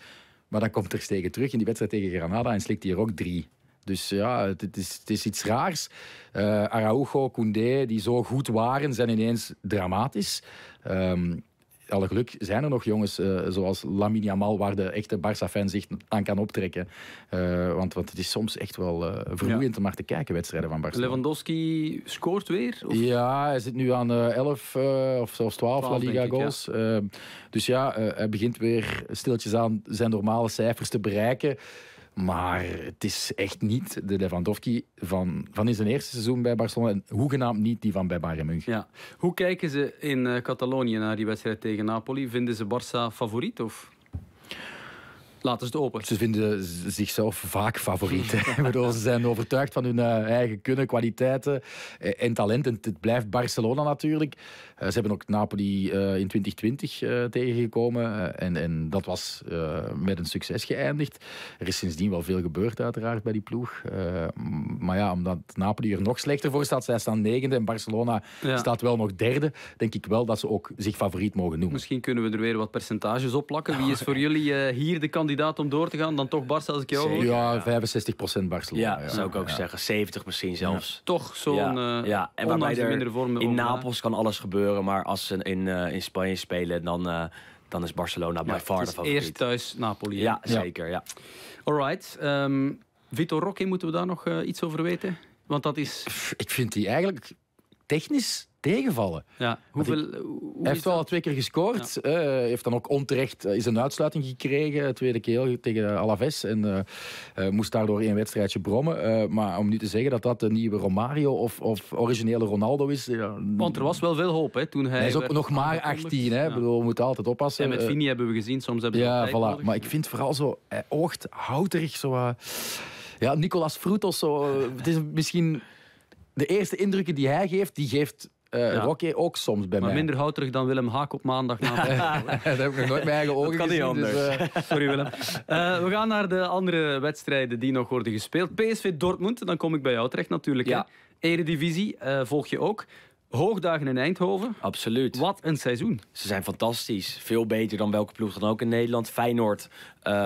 Maar dan komt Ter Stegen terug in die wedstrijd tegen Granada en slikt hij er ook drie. Dus ja, het is, is iets raars. Eh, Araujo, Koundé, die zo goed waren, zijn ineens dramatisch. Ehm, alle geluk zijn er nog jongens eh, zoals Lamine Yamal, waar de echte Barça-fan zich aan kan optrekken. Eh, want, want het is soms echt wel eh, vermoeiend om maar te kijken, wedstrijden van Barça. Lewandowski scoort weer? Of? Ja, hij zit nu aan 11 of zelfs 12, La Liga goals. dus ja, hij begint weer stiltjes aan zijn normale cijfers te bereiken. Maar het is echt niet de Lewandowski van, van in zijn eerste seizoen bij Barcelona. En hoegenaamd niet die van bij Bayern München. Ja. Hoe kijken ze in eh, Catalonië naar die wedstrijd tegen Napoli? Vinden ze Barça favoriet? Of? laten ze het open. Ze vinden zichzelf vaak favoriet. ze zijn overtuigd van hun eh, eigen kunnen, kwaliteiten eh, en talent. het blijft Barcelona natuurlijk. Eh, ze hebben ook Napoli in 2020 tegengekomen. en, en dat was met een succes geëindigd. Er is sindsdien wel veel gebeurd, uiteraard, bij die ploeg. maar ja, omdat Napoli er nog slechter voor staat, zij staan negende en Barcelona staat wel nog derde, denk ik wel dat ze ook zich favoriet mogen noemen. Misschien kunnen we er weer wat percentages op plakken. Wie is voor jullie hier de kandidaat? kandidaat om door te gaan dan toch Barcelona als ik jou hoor? Ja, 65 Barcelona. Ja, ja, zou ik ook zeggen. 70 misschien zelfs. Toch zo'n ja, eh, en waarbij er mindere vormen. In eh, Napels kan alles gebeuren, maar als ze in, eh, in Spanje spelen, dan, dan is Barcelona by far de favoriet. Eerst thuis Napoli. Ja, zeker. Ja. Alright. Um, ehm, Vitor Roque, moeten we daar nog iets over weten? Want dat is... Ik vind die eigenlijk technisch tegenvallen. Ja, hoeveel, hij heeft wel al twee keer gescoord. Ja. heeft dan ook onterecht eh, is een uitsluiting gekregen. Tweede keer tegen Alaves. En eh, eh, moest daardoor één wedstrijdje brommen. maar om nu te zeggen dat dat de nieuwe Romario of, of originele Ronaldo is. Want er was wel veel hoop hè, toen hij. Hij is ook nog maar 18. Hè. Bedoel, we moeten altijd oppassen. En met Vini hebben we gezien. Soms hebben ze Ja, voilà. Maar ik vind vooral zo. Hij houterig. Zo, ja, Nicolas Frutos. of zo. het is misschien de eerste indrukken die hij geeft, die geeft uh, Rocky ook soms bij maar mij. Maar minder houterig dan Willem Haak op maandag. dat heb ik nog nooit mijn eigen ogen dat kan gezien, Niet dus, anders. Dus, Sorry Willem. Eh, we gaan naar de andere wedstrijden die nog worden gespeeld. PSV Dortmund, dan kom ik bij jou terecht natuurlijk. Ja. Hè? Eredivisie volg je ook. Hoogdagen in Eindhoven. Absoluut. Wat een seizoen. Ze zijn fantastisch. Veel beter dan welke ploeg dan ook in Nederland. Feyenoord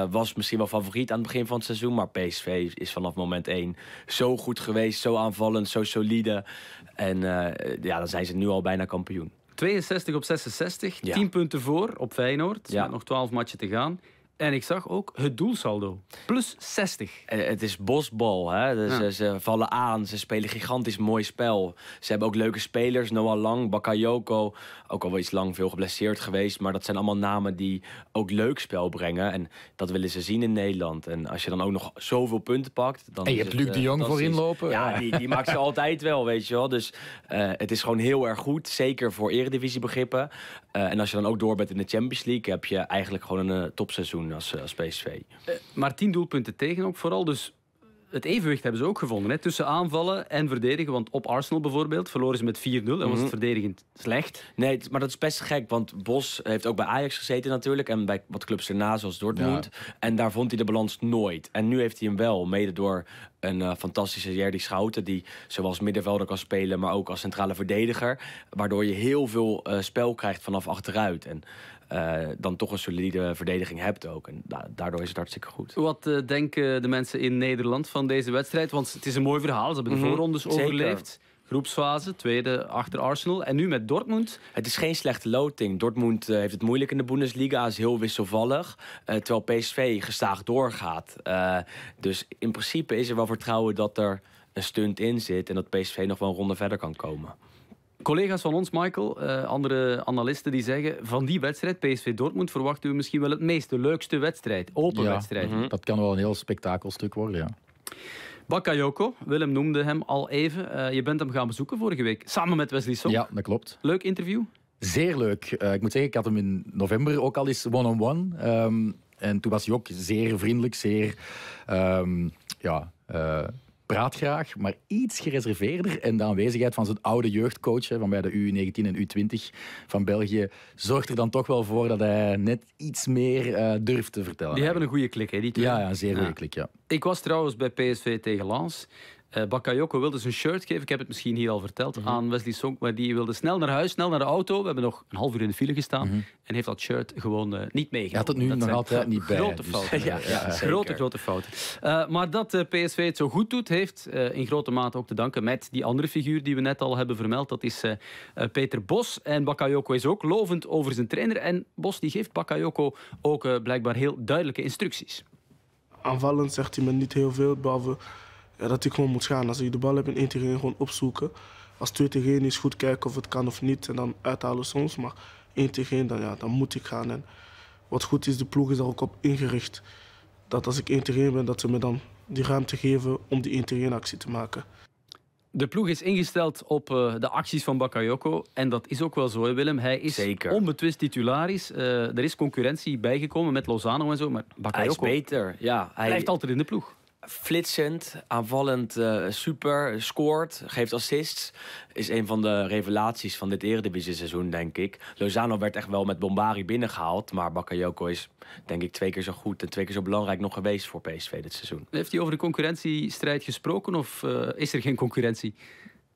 was misschien wel favoriet aan het begin van het seizoen. Maar PSV is vanaf moment 1 zo goed geweest. Zo aanvallend, zo solide. En eh, ja, dan zijn ze nu al bijna kampioen. 62 op 66, 10 punten voor op Feyenoord, ja. met nog 12 matchen te gaan. En ik zag ook het doelsaldo. Plus 60. Eh, het is bosbal. Hè? Ze vallen aan. Ze spelen gigantisch mooi spel. Ze hebben ook leuke spelers. Noah Lang, Bakayoko. Ook al wel iets lang veel geblesseerd geweest. Maar dat zijn allemaal namen die ook leuk spel brengen. En dat willen ze zien in Nederland. En als je dan ook nog zoveel punten pakt. Dan en je hebt Luc de eh, Jong voor inlopen. Ja, die, die maakt ze altijd wel, weet je wel. Dus eh, het is gewoon heel erg goed. Zeker voor eredivisiebegrippen. Uh, en als je dan ook door bent in de Champions League... heb je eigenlijk gewoon een topseizoen als, eh, PSV. Eh, maar tien doelpunten tegen ook vooral. Dus het evenwicht hebben ze ook gevonden. Hè, tussen aanvallen en verdedigen. Want op Arsenal bijvoorbeeld verloren ze met 4-0. En was het mhm. verdedigend slecht. Nee, maar dat is best gek. Want Bos heeft ook bij Ajax gezeten natuurlijk. En bij wat clubs erna, zoals Dortmund. En daar vond hij de balans nooit. En nu heeft hij hem wel. Mede door een eh, fantastische Jerdy Schouten. Die zoals middenvelder kan spelen. Maar ook als centrale verdediger. Waardoor je heel veel spel krijgt vanaf achteruit. En uh, dan toch een solide verdediging hebt ook. En daardoor is het hartstikke goed. Wat eh, denken de mensen in Nederland van deze wedstrijd? Want het is een mooi verhaal. Ze hebben de mhm. voorrondes overleefd. groepsfase, tweede achter Arsenal. En nu met Dortmund. Het is geen slechte loting. Dortmund eh, heeft het moeilijk in de Bundesliga, is heel wisselvallig. terwijl PSV gestaag doorgaat. dus in principe is er wel vertrouwen dat er een stunt in zit en dat PSV nog wel een ronde verder kan komen collega's van ons, Michael, eh, andere analisten, die zeggen van die wedstrijd, PSV Dortmund, verwachten we misschien wel het meeste leukste wedstrijd. Open wedstrijd. Mhm. Dat kan wel een heel spektakelstuk worden, ja. Bakayoko, Willem noemde hem al even. Eh, je bent hem gaan bezoeken vorige week, samen met Wesley Song. Ja, dat klopt. Leuk interview? Zeer leuk. Eh, ik moet zeggen, ik had hem in november ook al eens one-on-one. -on ehm, -one. en toen was hij ook zeer vriendelijk, zeer... Ehm, ja, praat graag, maar iets gereserveerder. En de aanwezigheid van zijn oude jeugdcoach van bij de U19 en U20 van België zorgt er dan toch wel voor dat hij net iets meer eh, durft te vertellen. Die hebben een goede klik, hè? Die twee. Ja, ja, een zeer goede klik, ja. Ik was trouwens bij PSV tegen Lens. Uh, Bakayoko wilde zijn shirt geven, ik heb het misschien hier al verteld, mhm. aan Wesley Song. Maar die wilde snel naar huis, snel naar de auto. We hebben nog een half uur in de file gestaan. Mhm. En heeft dat shirt gewoon eh, niet meegenomen. Hij had het nu dat nog altijd niet bij. Grote dus. Eh, ja, ja, grote, grote fouten. maar dat PSV het zo goed doet, heeft in grote mate ook te danken met die andere figuur die we net al hebben vermeld. Dat is Peter Bos. En Bakayoko is ook lovend over zijn trainer. En Bos die geeft Bakayoko ook blijkbaar heel duidelijke instructies. Aanvallend zegt hij me niet heel veel, behalve ja, dat ik gewoon moet gaan. Als ik de bal heb in 1 tegen 1, gewoon opzoeken. Als 2 tegen 1 is, goed kijken of het kan of niet. En dan uithalen soms. Maar 1 tegen 1, dan, ja, dan moet ik gaan. En wat goed is, de ploeg is daar ook op ingericht. Dat als ik 1 tegen 1 ben, dat ze me dan die ruimte geven om die 1 tegen 1 actie te maken. De ploeg is ingesteld op eh, de acties van Bakayoko. En dat is ook wel zo, Willem. Hij is Zeker. onbetwist titularis. Eh, er is concurrentie bijgekomen met Lozano en zo. Maar Bakayoko hij is beter. Ja, hij... blijft altijd in de ploeg flitsend, aanvallend, eh, super, scoort, geeft assists. Is een van de revelaties van dit Eredivisie-seizoen, denk ik. Lozano werd echt wel met Bombari binnengehaald. Maar Bakayoko is, denk ik, twee keer zo goed en twee keer zo belangrijk nog geweest voor PSV dit seizoen. Heeft hij over de concurrentiestrijd gesproken of eh, is er geen concurrentie?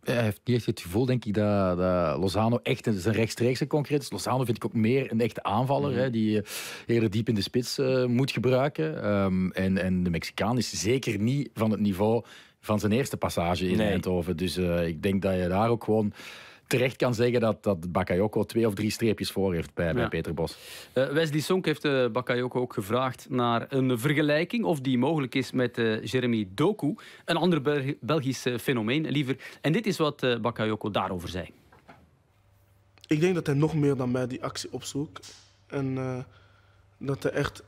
hij heeft niet echt het gevoel, denk ik, dat, dat Lozano echt zijn rechtstreekse concreet Lozano vind ik ook meer een echte aanvaller, mhm. hè, die eh, eerder diep in de spits eh, moet gebruiken. Ehm, en, en de Mexicaan is zeker niet van het niveau van zijn eerste passage in nee. Dus eh, ik denk dat je daar ook gewoon terecht kan zeggen dat, dat Bakayoko twee of drie streepjes voor heeft bij, bij Peter Bos. Uh, Wesley Sonk heeft uh, Bakayoko ook gevraagd naar een vergelijking of die mogelijk is met eh, Jeremy Doku, een ander Belgisch fenomeen liever. En dit is wat Bakayoko daarover zei. Ik denk dat hij nog meer dan mij die actie opzoekt. En dat hij echt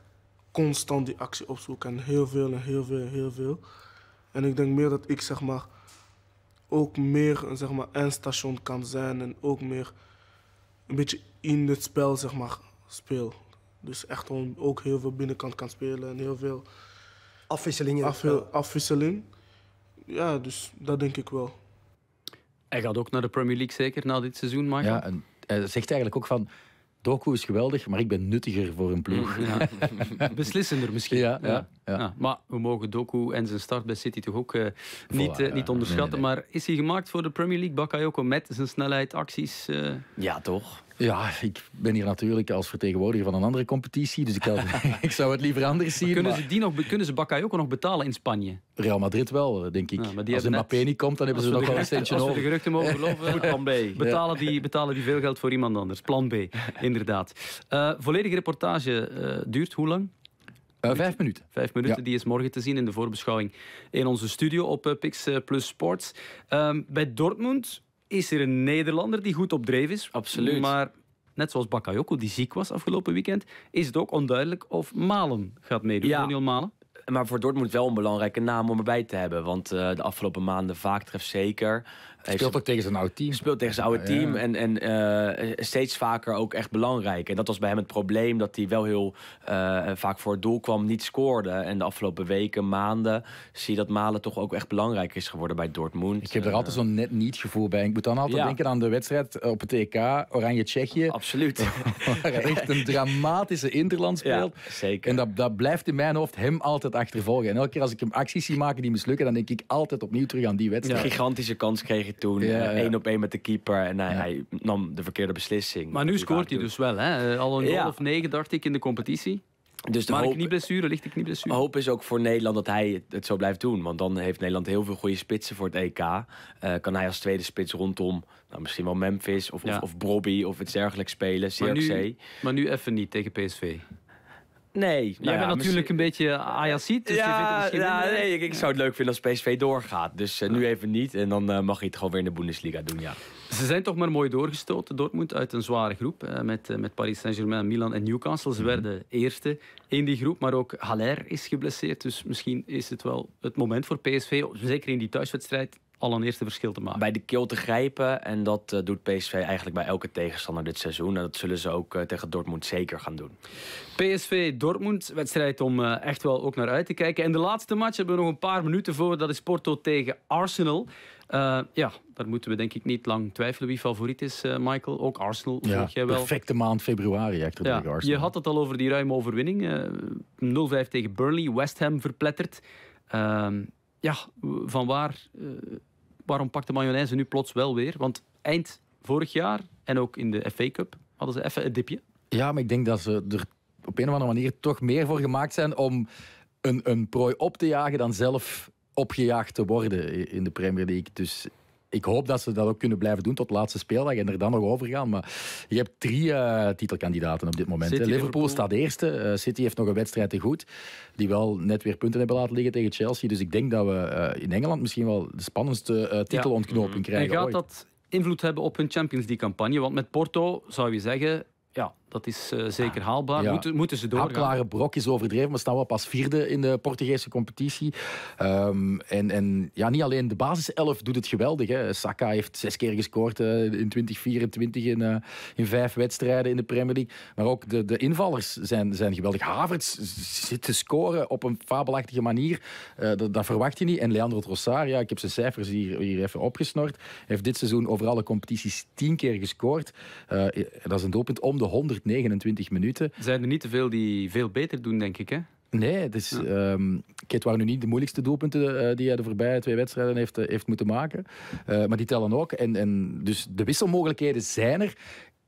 constant die actie opzoekt. En heel veel en heel veel en heel veel. En ik denk meer dat ik zeg maar ook meer zeg maar, station kan zijn en ook meer een beetje in het spel zeg maar, speel. Dus echt ook heel veel binnenkant kan spelen en heel veel afwisseling. Af, afwisseling. Ja, dus dat denk ik wel. Hij gaat ook naar de Premier League zeker na dit seizoen, Michael? Ja, en hij zegt eigenlijk ook van Doku is geweldig, maar ik ben nuttiger voor een ploeg. Ja. Beslissender misschien. Ja, ja, ja, Maar we mogen Doku en zijn start bij City toch ook eh, niet, eh, niet onderschatten. Maar is hij gemaakt voor de Premier League? Bakayoko met zijn snelheid, acties? Eh? Ja, toch. Ja, ik ben hier natuurlijk als vertegenwoordiger van een andere competitie, dus ik, ik zou het liever anders zien. kunnen, Ze die nog, kunnen ze Bakayoko nog betalen in Spanje? Real Madrid wel, denk ik. als de Mbappé niet komt, dan hebben ze nog wel een centje over. Als we de geruchten mogen geloven, plan B. Betalen, die, betalen die veel geld voor iemand anders. Plan B, inderdaad. Uh, volledige reportage eh, duurt hoe lang? Eh, vijf minuten. Vijf minuten, die is morgen te zien in de voorbeschouwing in onze studio op Pix Plus Sports. Ehm, bij Dortmund is er een Nederlander die goed op dreef is. Absoluut. Maar net zoals Bakayoko, die ziek was afgelopen weekend, is het ook onduidelijk of Malen gaat meedoen. Ja. Daniel Malen? Maar voor Dortmund wel een belangrijke naam om erbij te hebben. Want eh, de afgelopen maanden vaak treft zeker speelt ook tegen zijn oude team. Speelt tegen zijn oude team. En, en eh, steeds vaker ook echt belangrijk. En dat was bij hem het probleem. Dat hij wel heel eh, vaak voor het doel kwam. Niet scoorde. En de afgelopen weken, maanden. Zie je dat Malen toch ook echt belangrijk is geworden bij Dortmund. Ik heb er eh, altijd zo'n net niet gevoel bij. Ik moet dan altijd denken aan de wedstrijd op het EK. Oranje-Tsjechië. Absoluut. Waar echt een dramatische interland speelt. zeker. En dat, dat blijft in mijn hoofd hem altijd achtervolgen. En elke keer als ik hem acties zie maken die mislukken. Dan denk ik altijd opnieuw terug aan die wedstrijd. Een gigantische kans kreeg toen. Eh, één op één met de keeper. En hij, hij, nam de verkeerde beslissing. Maar nu dus scoort hij dus wel. Hè? Eh, al een goal of negen, dacht ik, in de competitie. Dus de maar hoop, knieblessure, niet blessure. Hoop is ook voor Nederland dat hij het zo blijft doen. Want dan heeft Nederland heel veel goede spitsen voor het EK. Eh, kan hij als tweede spits rondom nou, misschien wel Memphis of, of, of Brobby of iets dergelijks spelen. CRC. Maar nu, maar nu even niet tegen PSV. Nee. Jij nou bent natuurlijk een beetje ayacit, Dus je vindt het misschien ja, nee, ik, zou het leuk vinden als PSV doorgaat. Dus eh, nu even niet. En dan eh, mag je het gewoon weer in de Bundesliga doen, ja. Ze zijn toch maar mooi doorgestoten, Dortmund, uit een zware groep. Eh, met, met Paris Saint-Germain, Milan en Newcastle. Ze mhm. werden eerste in die groep. Maar ook Haller is geblesseerd. Dus misschien is het wel het moment voor PSV, zeker in die thuiswedstrijd, al een eerste verschil te maken. Bij de keel te grijpen. En dat uh, doet PSV eigenlijk bij elke tegenstander dit seizoen. En dat zullen ze ook eh, tegen Dortmund zeker gaan doen. PSV Dortmund, wedstrijd om eh, echt wel ook naar uit te kijken. En de laatste match hebben we nog een paar minuten voor. Dat is Porto tegen Arsenal. ja, daar moeten we denk ik niet lang twijfelen wie favoriet is, Michael. Ook Arsenal. Ja, jij wel. perfecte maand februari echt ja, Arsenal. Je had het al over die ruime overwinning. 0-5 tegen Burnley, West Ham verpletterd. Ehm, ja, van waar waarom pakt de mayonaise nu plots wel weer? Want eind vorig jaar en ook in de FA Cup hadden ze even het dipje. Ja, maar ik denk dat ze er op een of andere manier toch meer voor gemaakt zijn om een, een prooi op te jagen dan zelf opgejaagd te worden in de Premier League. Dus ik hoop dat ze dat ook kunnen blijven doen tot de laatste speeldag en er dan nog over gaan. Maar je hebt drie eh, titelkandidaten op dit moment. Liverpool, Liverpool, staat eerste. Eh, City heeft nog een wedstrijd te goed. Die wel net weer punten hebben laten liggen tegen Chelsea. Dus ik denk dat we eh, in Engeland misschien wel de spannendste titelontknoping ja. krijgen. En gaat dat invloed hebben op hun Champions League campagne? Want met Porto zou je zeggen. Ja, dat is eh, zeker haalbaar. Moeten, moeten ze doorgaan. Hapklare brok is overdreven, We staan wel pas vierde in de Portugese competitie. Ehm, en, en ja, niet alleen de basiself doet het geweldig. Hè. Saka heeft zes keer gescoord eh, in 2024 in, eh, in vijf wedstrijden in de Premier League. Maar ook de, de invallers zijn, zijn geweldig. Havertz zit te scoren op een fabelachtige manier. Dat, dat, verwacht je niet. En Leandro Trossard, ja, ik heb zijn cijfers hier, hier even opgesnord. heeft dit seizoen over alle competities tien keer gescoord. dat is een doelpunt om de 100 29 minuten. Zijn er niet te veel die veel beter doen, denk ik, hè? Nee, dus, ja. het ehm, waren nu niet de moeilijkste doelpunten eh, die hij de voorbije twee wedstrijden heeft, eh, heeft moeten maken. Eh, maar die tellen ook. En, en, dus de wisselmogelijkheden zijn er.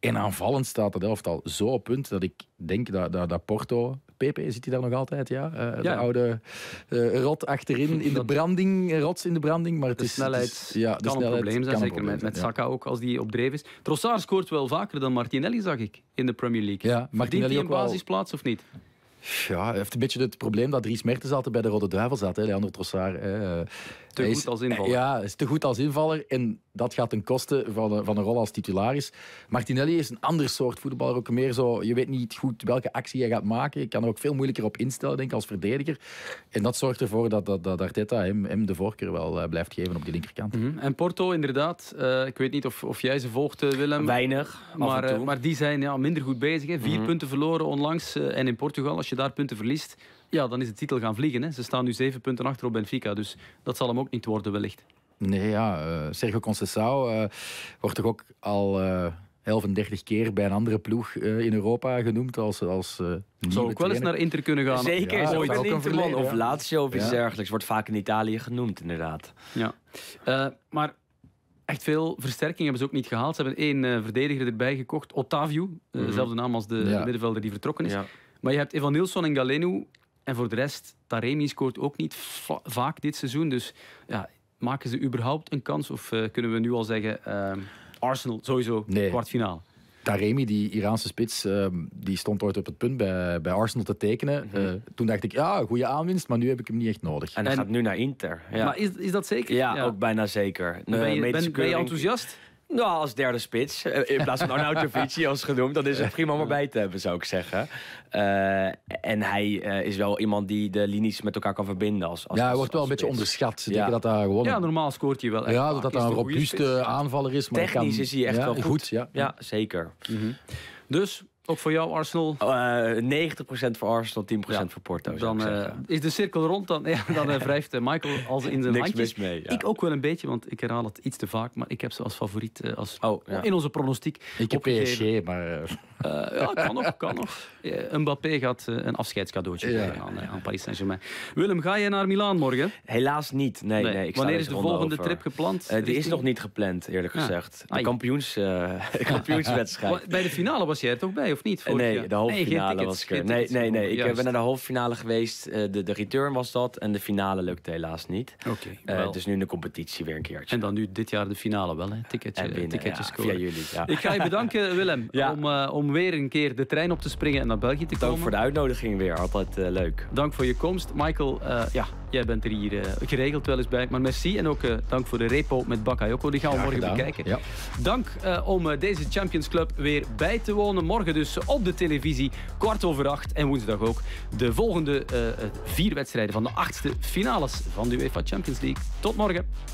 En aanvallend staat het elftal zo op punt dat ik denk dat, dat, dat Porto. Pepe zit hij daar nog altijd, ja? Eh, de oude eh, rot achterin in de branding, rots in de branding. Maar het is, snelheid ja, de kan een probleem zijn, zeker met, met Saka ook, als die op dreef is. Trossard scoort wel vaker dan Martinelli, zag ik, in de Premier League. Ja, Verdient hij een basisplaats of niet? Ja, hij heeft een beetje het probleem dat Dries Mertens altijd bij de Rode Duivel zat, hè, Leandro Trossard. Hè. Eh, te hij goed is, als invaller. Ja, is te goed als invaller. En dat gaat ten koste van, een, van een rol als titularis. Martinelli is een ander soort voetballer. Ook meer zo, je weet niet goed welke actie hij gaat maken. Je kan er ook veel moeilijker op instellen, denk ik, als verdediger. En dat zorgt ervoor dat, dat, dat Arteta hem, hem de voorkeur wel eh, blijft geven op die linkerkant. Mhm. En Porto, inderdaad. Eh, ik weet niet of, of jij ze volgt, eh, Willem. Weinig. Maar, maar die zijn ja, minder goed bezig. Hè. Vier mhm. punten verloren onlangs. en in Portugal, als je daar punten verliest ja, dan is de titel gaan vliegen. Hè. Ze staan nu zeven punten achter op Benfica, dus dat zal hem ook niet worden wellicht. Nee, ja. Eh, Sergio Conceição eh, wordt toch ook al uh, en 30 keer bij een andere ploeg eh, in Europa genoemd als... als zou ook wel eens naar Inter kunnen gaan. Zeker, ooit of Lazio of iets dergelijks. Wordt vaak in Italië genoemd, inderdaad. Ja, maar echt veel versterking hebben ze ook niet gehaald. Ze hebben één verdediger erbij gekocht, Otavio. Uh, Dezelfde mhm. naam als de, middenvelder die vertrokken is. Maar je hebt Evan Nilsson en Galeno en voor de rest, Taremi scoort ook niet vaak dit seizoen. Dus ja, maken ze überhaupt een kans? Of eh, kunnen we nu al zeggen, eh, Arsenal sowieso nee. kwartfinale? Taremi, die Iraanse spits, ehm, die stond ooit op het punt bij, bij Arsenal te tekenen. Mhm. Eh, toen dacht ik, ja, goede aanwinst, maar nu heb ik hem niet echt nodig. En hij gaat nu naar Inter. Ja. Maar is, is dat zeker? Ja, ook bijna zeker. ben je, ben je enthousiast? Nou, als derde spits. Eh, in plaats van Arnautovic, als genoemd. Dat is het prima om erbij te hebben, zou ik zeggen. Eh, en hij eh, is wel iemand die de linies met elkaar kan verbinden. Als, als ja, hij wordt wel een beetje onderschat. ja. dat gewoon... Ja, normaal scoort hij wel echt. Ja, dat, dat een robuuste aanvaller is. Maar Technisch is hij echt wel goed. ja. zeker. Mhm. Dus ook voor jou Arsenal? Uh, eh, 90% voor Arsenal, 10% voor Porto. Dan eh, is de cirkel rond, dan, ja, dan uh, wrijft Michael als in zijn handjes. Ik ook wel een beetje, want ik herhaal het iets te vaak. Maar ik heb ze als favoriet als, oh, in onze pronostiek. Ik heb PSG, maar... ja, kan nog, kan nog. Mbappé gaat een afscheidscadeautje aan, aan, Paris Saint-Germain. Willem, ga je naar Milaan morgen? Helaas niet, nee. nee. Wanneer is de volgende trip gepland? die is nog niet gepland, eerlijk ah. gezegd. De, kampioens, kampioenswedstrijd. Bij de finale was jij er toch bij? of niet? Nee, de halve nee, was er. Nee, nee, nee. Ik ben eh, naar de halve finale geweest. Eh, de, de return was dat. En de finale lukte helaas niet. Oké. Okay, eh, dus nu in de competitie weer een keertje. En dan nu dit jaar de finale wel, hè? Ticketje, binnen, ticketjes ja, via jullie. Ja. Ik ga je bedanken, Willem, om, om weer een keer de trein op te springen en naar België te komen. Dank voor de uitnodiging weer. Altijd uh, leuk. Dank voor je komst. Michael, ja, jij bent er hier geregeld wel eens bij. Maar merci. En ook dank voor de repo met Bakayoko. Die gaan we morgen bekijken. Dank om deze Champions Club weer bij te wonen. Morgen dus dus op de televisie. Kwart over acht en woensdag ook de volgende eh, eh, vier wedstrijden van de achtste finales van de UEFA Champions League. Tot morgen.